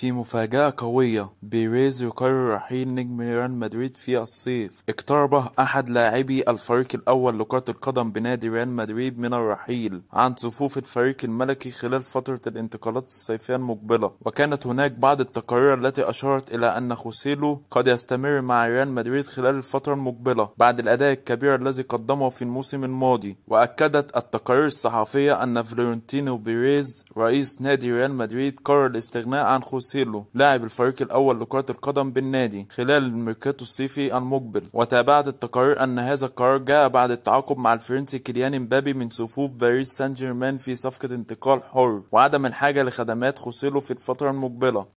في مفاجأة قوية بيريز يقرر رحيل نجم ريال مدريد في الصيف اقترب أحد لاعبي الفريق الأول لكرة القدم بنادي ريال مدريد من الرحيل عن صفوف الفريق الملكي خلال فترة الانتقالات الصيفية المقبلة وكانت هناك بعض التقارير التي أشارت إلى أن خوسيلو قد يستمر مع ريال مدريد خلال الفترة المقبلة بعد الأداء الكبير الذي قدمه في الموسم الماضي وأكدت التقارير الصحفية أن فلورنتينو بيريز رئيس نادي ريال مدريد قرر الاستغناء عن خوسيلو سيلو لاعب الفريق الأول لكرة القدم بالنادي خلال الميركاتو الصيفي المقبل وتابعت التقارير أن هذا القرار جاء بعد التعاقد مع الفرنسي كيليان امبابي من صفوف باريس سان جيرمان في صفقة انتقال حر وعدم الحاجة لخدمات خوسيلو في الفترة المقبلة